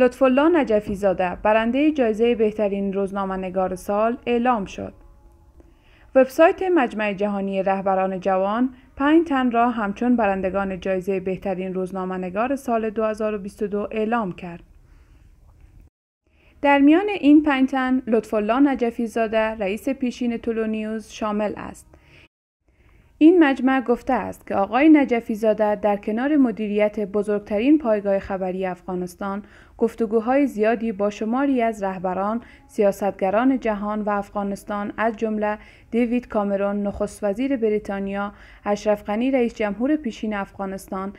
لطف الله نجفی زاده برنده جایزه بهترین روزنامه‌نگار سال اعلام شد. وبسایت مجمع جهانی رهبران جوان پنج تن را همچون برندگان جایزه بهترین روزنامه‌نگار سال 2022 اعلام کرد. در میان این پنج تن لطفالله نجفی زاده رئیس پیشین تولو نیوز شامل است. این مجمع گفته است که آقای نجفی زاده در کنار مدیریت بزرگترین پایگاه خبری افغانستان گفتگوهای زیادی با شماری از رهبران، سیاستگران جهان و افغانستان از جمله دیوید کامرون نخست وزیر بریتانیا، اشرف غنی رئیس جمهور پیشین افغانستان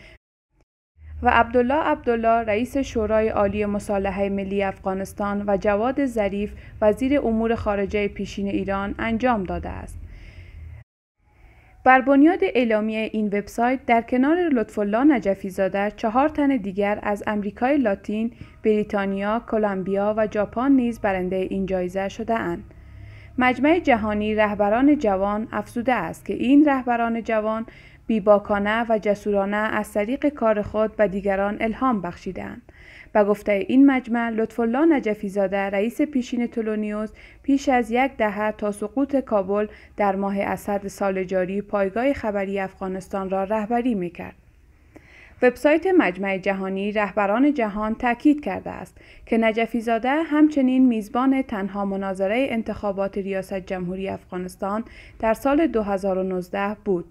و عبدالله عبدالله رئیس شورای عالی مصالحه ملی افغانستان و جواد ظریف وزیر امور خارجه پیشین ایران انجام داده است. بر بنیاد اعلامیه این وبسایت در کنار لطف الله نجفی زاده چهار تن دیگر از امریکای لاتین، بریتانیا، کلمبیا و ژاپن نیز برنده این جایزه شده اند. مجمع جهانی رهبران جوان افزوده است که این رهبران جوان بیباکانه و جسورانه از طریق کار خود و دیگران الهام بخشیدند. و گفته این مجمع الله نجفی زاده رئیس پیشین تولونیوس پیش از یک دهه تا سقوط کابل در ماه اسد سال جاری پایگاه خبری افغانستان را رهبری میکرد وبسایت مجمع جهانی رهبران جهان تاکید کرده است که نجفی زاده همچنین میزبان تنها مناظره انتخابات ریاست جمهوری افغانستان در سال 2019 بود.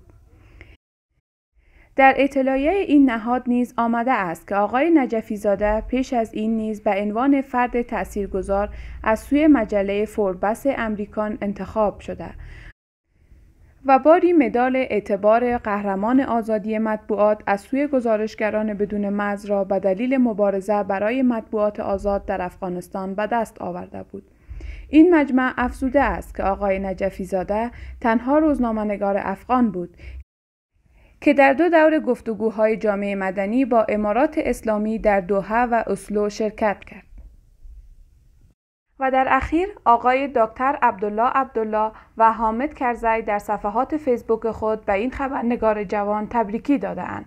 در اطلاعیه این نهاد نیز آمده است که آقای نجفی زاده پیش از این نیز به عنوان فرد تاثیرگذار از سوی مجله فوربس امریکان انتخاب شده و باری مدال اعتبار قهرمان آزادی مطبوعات از سوی گزارشگران بدون مرز را به دلیل مبارزه برای مطبوعات آزاد در افغانستان به دست آورده بود. این مجمع افزوده است که آقای نجفی زاده تنها روزنامهنگار افغان بود که در دو دور گفتگوهای جامعه مدنی با امارات اسلامی در دوحه و اسلو شرکت کرد. و در اخیر آقای دکتر عبدالله عبدالله و حامد کرزی در صفحات فیسبوک خود به این خبرنگار جوان تبریکی دادهاند.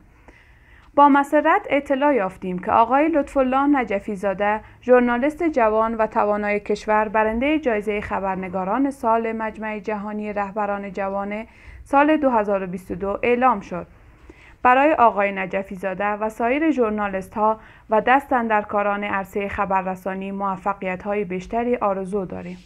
با مسرت اطلاع یافتیم که آقای الله نجفی زاده ژورنالیست جوان و توانای کشور برنده جایزه خبرنگاران سال مجمع جهانی رهبران جوان سال 2022 اعلام شد برای آقای نجفی زاده و سایر ژورنالیست ها و دست اندرکاران عرصه خبررسانی موفقیت های بیشتری آرزو داریم